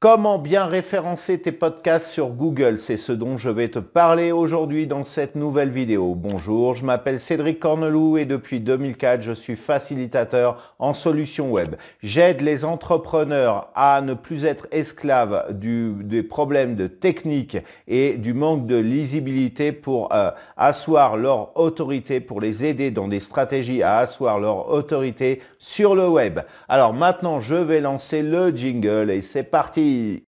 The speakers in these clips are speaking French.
Comment bien référencer tes podcasts sur Google C'est ce dont je vais te parler aujourd'hui dans cette nouvelle vidéo. Bonjour, je m'appelle Cédric Corneloup et depuis 2004, je suis facilitateur en solutions web. J'aide les entrepreneurs à ne plus être esclaves du, des problèmes de technique et du manque de lisibilité pour euh, asseoir leur autorité, pour les aider dans des stratégies à asseoir leur autorité sur le web. Alors maintenant, je vais lancer le jingle et c'est parti que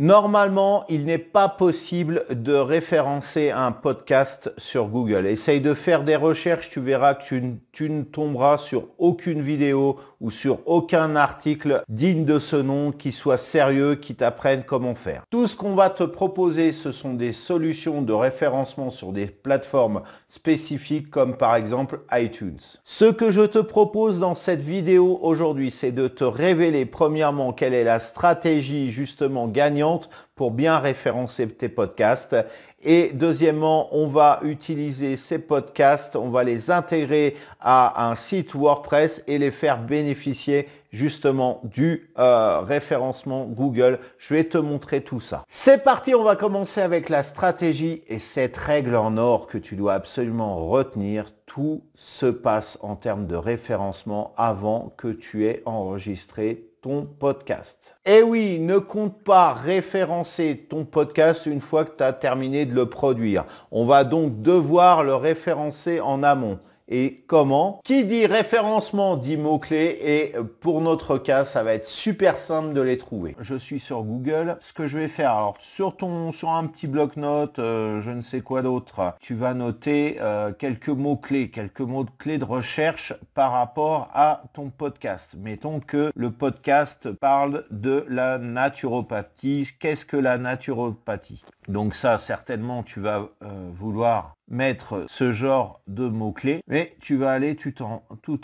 Normalement, il n'est pas possible de référencer un podcast sur Google. Essaye de faire des recherches, tu verras que tu, ne tomberas sur aucune vidéo ou sur aucun article digne de ce nom qui soit sérieux, qui t'apprenne comment faire. Tout ce qu'on va te proposer, ce sont des solutions de référencement sur des plateformes spécifiques comme par exemple iTunes. Ce que je te propose dans cette vidéo aujourd'hui, c'est de te révéler premièrement quelle est la stratégie justement gagnante pour bien référencer tes podcasts. Et deuxièmement, on va utiliser ces podcasts, on va les intégrer à un site WordPress et les faire bénéficier justement du euh, référencement Google. Je vais te montrer tout ça. C'est parti, on va commencer avec la stratégie et cette règle en or que tu dois absolument retenir. Tout se passe en termes de référencement avant que tu aies enregistré ton podcast. Et eh oui, ne compte pas référencer ton podcast une fois que tu as terminé de le produire. On va donc devoir le référencer en amont et comment. Qui dit référencement dit mots-clés et pour notre cas, ça va être super simple de les trouver. Je suis sur Google. Ce que je vais faire, alors sur ton, sur un petit bloc-notes, euh, je ne sais quoi d'autre, tu vas noter euh, quelques mots-clés, quelques mots-clés de recherche par rapport à ton podcast. Mettons que le podcast parle de la naturopathie. Qu'est-ce que la naturopathie donc ça, certainement, tu vas euh, vouloir mettre ce genre de mots-clés, mais tu vas aller tout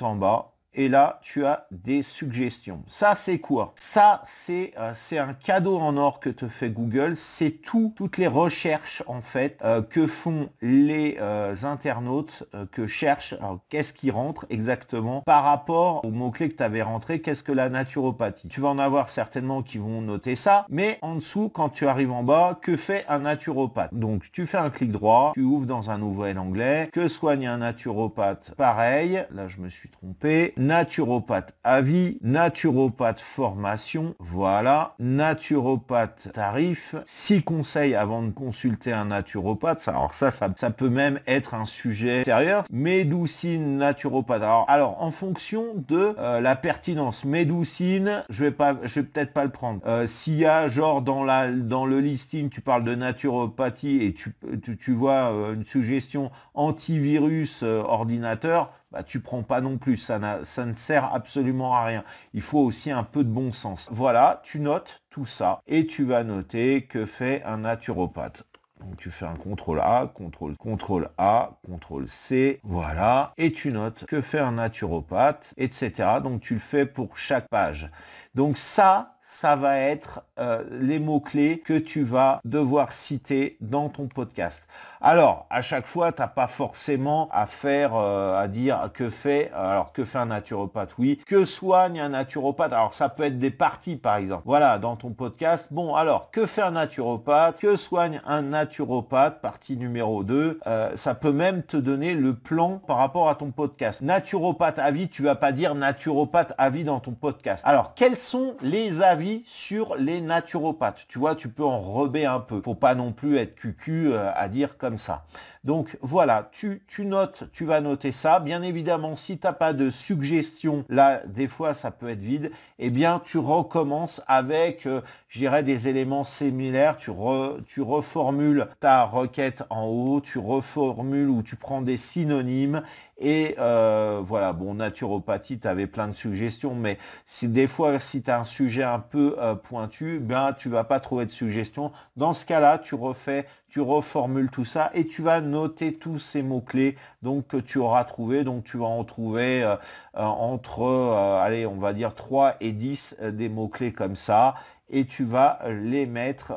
en, bas et là tu as des suggestions. Ça c'est quoi Ça c'est euh, c'est un cadeau en or que te fait Google, c'est tout toutes les recherches en fait euh, que font les euh, internautes que cherchent qu'est-ce qui rentre exactement par rapport au mot-clé que tu avais rentré, qu'est-ce que la naturopathie. Tu vas en avoir certainement qui vont noter ça, mais en dessous quand tu arrives en bas, que fait un naturopathe Donc tu fais un clic droit, tu ouvres dans un nouvel anglais. que soigne un naturopathe Pareil, là je me suis trompé naturopathe avis, naturopathe formation, voilà, naturopathe tarif, six conseils avant de consulter un naturopathe, alors ça, ça, peut même être un sujet extérieur, médoucine naturopathe, alors, en fonction de euh, la pertinence, médoucine, je vais vais peut-être pas le prendre, euh, s'il y a genre dans, le listing, tu parles de naturopathie et tu, vois euh, une suggestion antivirus ordinateur, bah, tu prends pas non plus. Ça, ça, ne sert absolument à rien. Il faut aussi un peu de bon sens. Voilà, tu notes tout ça et tu vas noter que fait un naturopathe. Donc tu fais un contrôle A, contrôle contrôle A, contrôle C, voilà, et tu notes que fait un naturopathe, etc. Donc tu le fais pour chaque page. Donc ça, ça va être euh, les mots-clés que tu vas devoir citer dans ton podcast. Alors, à chaque fois, tu n'as pas forcément à faire, euh, à dire que fait, alors que fait un naturopathe, oui, que soigne un naturopathe. Alors, ça peut être des parties, par exemple. Voilà, dans ton podcast, bon, alors, que fait un naturopathe, que soigne un naturopathe, partie numéro 2. Euh, ça peut même te donner le plan par rapport à ton podcast. Naturopathe avis, tu vas pas dire naturopathe avis dans ton podcast. Alors, quels sont les avis sur les naturopathes. Tu vois, tu peux en rebaisser un peu. Faut pas non plus être cucu euh, à dire comme ça. Donc voilà, tu, tu notes, tu vas noter ça. Bien évidemment, si tu n'as pas de suggestions, là, des fois, ça peut être vide, eh bien, tu recommences avec, j'irais euh, je dirais, des éléments similaires. Tu, re, tu reformules ta requête en haut, tu reformules ou tu prends des synonymes et euh, voilà, bon, naturopathie, tu avais plein de suggestions, mais si des fois, si tu as un sujet un peu... Euh, pointu, ben tu vas pas trouver de suggestions. Dans ce cas-là, tu refais, tu reformules tout ça et tu vas noter tous ces mots-clés donc que tu auras trouvé. Donc tu vas en trouver euh, euh, entre allez, on va dire 3 et 10 des mots-clés comme ça et tu vas les mettre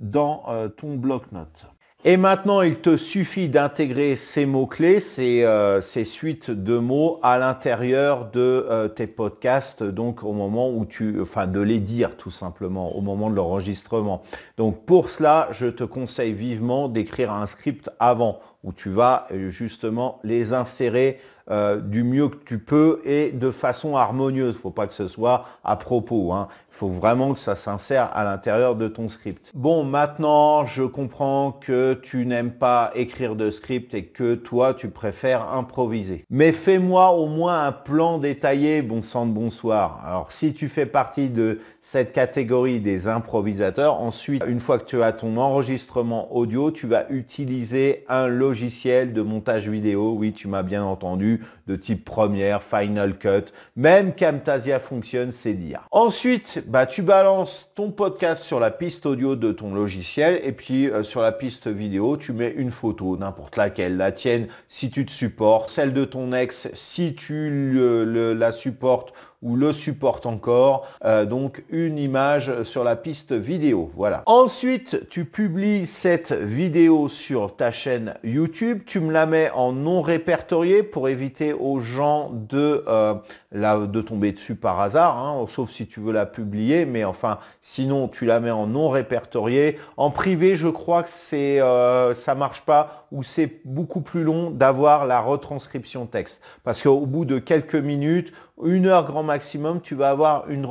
dans ton bloc-notes. Et maintenant, il te suffit d'intégrer ces mots-clés, ces, euh, ces, suites de mots à l'intérieur de euh, tes podcasts, donc au moment où tu, enfin de les dire tout simplement, au moment de l'enregistrement. Donc pour cela, je te conseille vivement d'écrire un script avant où tu vas euh, justement les insérer euh, du mieux que tu peux et de façon harmonieuse. Il ne faut pas que ce soit à propos. Il hein. faut vraiment que ça s'insère à l'intérieur de ton script. Bon, maintenant, je comprends que tu n'aimes pas écrire de script et que toi, tu préfères improviser. Mais fais-moi au moins un plan détaillé, bon sang de bonsoir. Alors, si tu fais partie de cette catégorie des improvisateurs, ensuite, une fois que tu as ton enregistrement audio, tu vas utiliser un logiciel logiciel de montage vidéo. Oui, tu m'as bien entendu de type première, Final Cut, même Camtasia fonctionne, c'est dire. Ensuite, bah, tu balances ton podcast sur la piste audio de ton logiciel et puis euh, sur la piste vidéo, tu mets une photo, n'importe laquelle, la tienne si tu te supportes, celle de ton ex si tu le, la supportes ou le supporte encore, euh, donc une image sur la piste vidéo. Voilà. Ensuite, tu publies cette vidéo sur ta chaîne YouTube, tu me la mets en non répertorié pour éviter aux gens de, euh, la, de tomber dessus par hasard, hein, sauf si tu veux la publier, mais enfin, sinon tu la mets en non répertorié. En privé, je crois que c'est euh, ça marche pas où c'est beaucoup plus long d'avoir la retranscription texte. Parce qu'au bout de quelques minutes, une heure grand maximum, tu vas avoir une,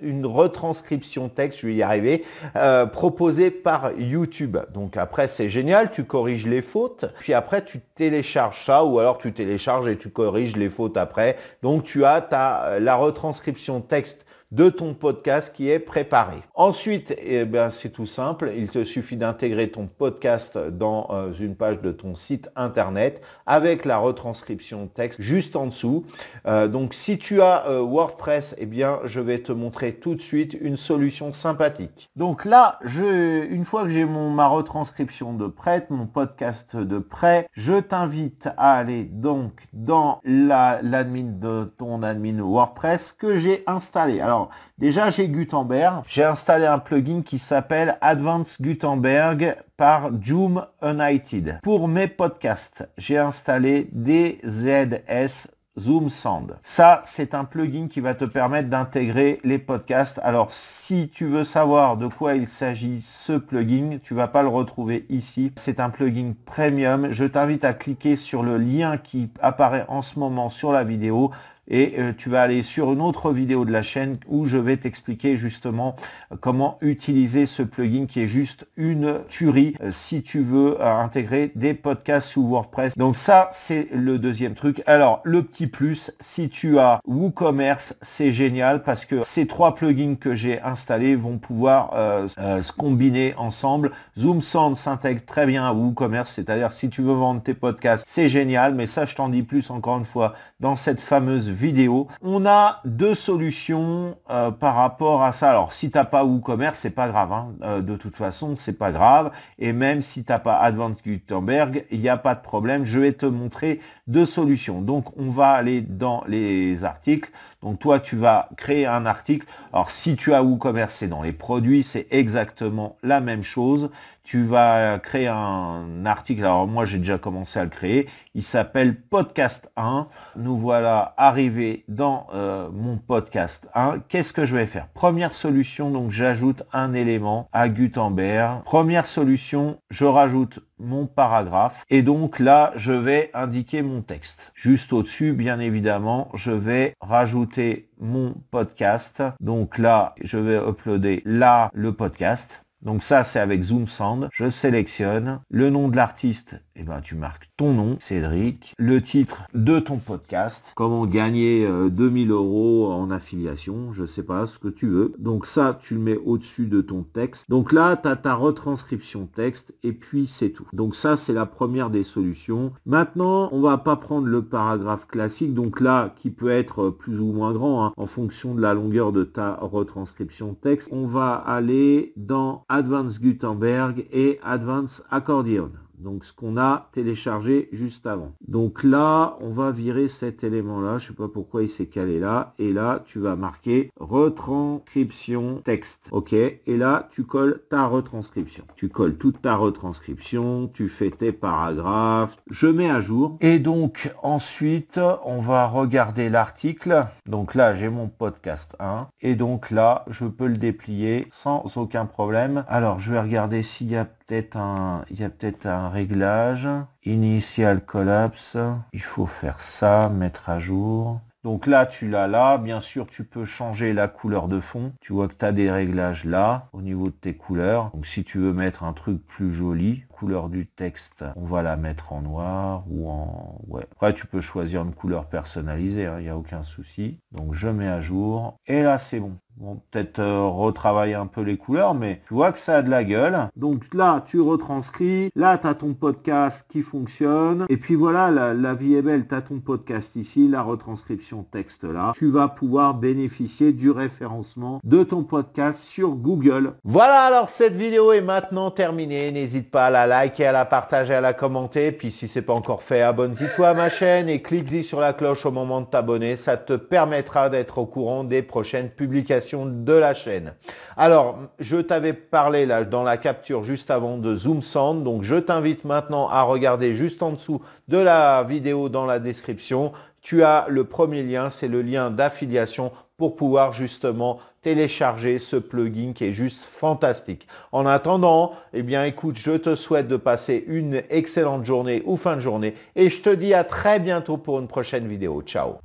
une retranscription texte, je vais y arriver, euh, proposée par YouTube. Donc après, c'est génial, tu corriges les fautes, puis après, tu télécharges ça, ou alors tu télécharges et tu corriges les fautes après. Donc tu as la retranscription texte de ton podcast qui est préparé. Ensuite, eh ben, c'est tout simple, il te suffit d'intégrer ton podcast dans euh, une page de ton site internet avec la retranscription texte juste en dessous. Euh, donc si tu as euh, WordPress, eh bien je vais te montrer tout de suite une solution sympathique. Donc là, je, une fois que j'ai mon ma retranscription de prêt, mon podcast de prêt, je t'invite à aller donc dans l'admin de ton admin WordPress que j'ai installé. Alors déjà, j'ai Gutenberg. J'ai installé un plugin qui s'appelle Advanced Gutenberg par Zoom United. Pour mes podcasts, j'ai installé DZS Zoom Sound. Ça, c'est un plugin qui va te permettre d'intégrer les podcasts. Alors, si tu veux savoir de quoi il s'agit, ce plugin, tu vas pas le retrouver ici. C'est un plugin premium. Je t'invite à cliquer sur le lien qui apparaît en ce moment sur la vidéo et euh, tu vas aller sur une autre vidéo de la chaîne où je vais t'expliquer justement euh, comment utiliser ce plugin qui est juste une tuerie euh, si tu veux intégrer des podcasts sous WordPress. Donc ça, c'est le deuxième truc. Alors, le petit plus, si tu as WooCommerce, c'est génial parce que ces trois plugins que j'ai installés vont pouvoir se combiner ensemble. Zoom s'intègre très bien à WooCommerce, c'est-à-dire si tu veux vendre tes podcasts, c'est génial, mais ça, je t'en dis plus encore une fois dans cette fameuse vidéo. On a deux solutions euh, par rapport à ça. Alors si tu t'as pas WooCommerce, c'est pas grave. Hein. Euh, de toute façon, c'est pas grave. Et même si tu t'as pas Advanced Gutenberg, il n'y a pas de problème. Je vais te montrer deux solutions. Donc on va aller dans les articles. Donc toi, tu vas créer un article. Alors si tu as WooCommerce, c'est dans les produits, c'est exactement la même chose tu vas créer un article. Alors moi, j'ai déjà commencé à le créer. Il s'appelle Podcast 1. Nous voilà arrivés dans euh, mon podcast 1. Qu'est-ce que je vais faire Première solution, donc j'ajoute un élément à Gutenberg. Première solution, je rajoute mon paragraphe. Et donc là, je vais indiquer mon texte. Juste au-dessus, bien évidemment, je vais rajouter mon podcast. Donc là, je vais uploader là le podcast. Donc ça, c'est avec Zoom Sand. Je sélectionne le nom de l'artiste eh ben, tu marques ton nom, Cédric, le titre de ton podcast, comment gagner 2000 euh, euros en affiliation, je sais pas ce que tu veux. Donc ça, tu le mets au-dessus de ton texte. Donc là, tu as ta retranscription texte et puis c'est tout. Donc ça, c'est la première des solutions. Maintenant, on va pas prendre le paragraphe classique, donc là, qui peut être euh, plus ou moins grand hein, en fonction de la longueur de ta retranscription texte. On va aller dans Advanced Gutenberg et Advanced Accordion. Donc ce qu'on a téléchargé juste avant. Donc là, on va virer cet élément-là. Je sais pas pourquoi il s'est calé là. Et là, tu vas marquer retranscription texte. OK. Et là, tu colles ta retranscription. Tu colles toute ta retranscription. Tu fais tes paragraphes. Je mets à jour. Et donc ensuite, on va regarder l'article. Donc là, j'ai mon podcast 1. Et donc là, je peux le déplier sans aucun problème. Alors, je vais regarder s'il y a peut-être un, il y a peut-être un réglage. Initial collapse. Il faut faire ça, mettre à jour. Donc là, tu l'as là. Bien sûr, tu peux changer la couleur de fond. Tu vois que tu as des réglages là au niveau de tes couleurs. Donc si tu veux mettre un truc plus joli, couleur du texte, on va la mettre en noir ou en... Ouais. Après, tu peux choisir une couleur personnalisée, il hein, n'y a aucun souci. Donc je mets à jour. Et là, c'est bon. Bon, peut-être euh, retravailler un peu les couleurs, mais tu vois que ça a de la gueule. Donc là, tu retranscris, là, tu as ton podcast qui fonctionne, et puis voilà, la, vie est belle, tu as ton podcast ici, la retranscription texte là. Tu vas pouvoir bénéficier du référencement de ton podcast sur Google. Voilà, alors cette vidéo est maintenant terminée. N'hésite pas à la liker, à la partager, à la commenter, puis si c'est pas encore fait, abonne-toi à ma chaîne et clique-y sur la cloche au moment de t'abonner, ça te permettra d'être au courant des prochaines publications de la chaîne. Alors, je t'avais parlé là dans la capture juste avant de Zoom Sound, donc je t'invite maintenant à regarder juste en dessous de la vidéo dans la description. Tu as le premier lien, c'est le lien d'affiliation pour pouvoir justement télécharger ce plugin qui est juste fantastique. En attendant, eh bien écoute, je te souhaite de passer une excellente journée ou fin de journée et je te dis à très bientôt pour une prochaine vidéo. Ciao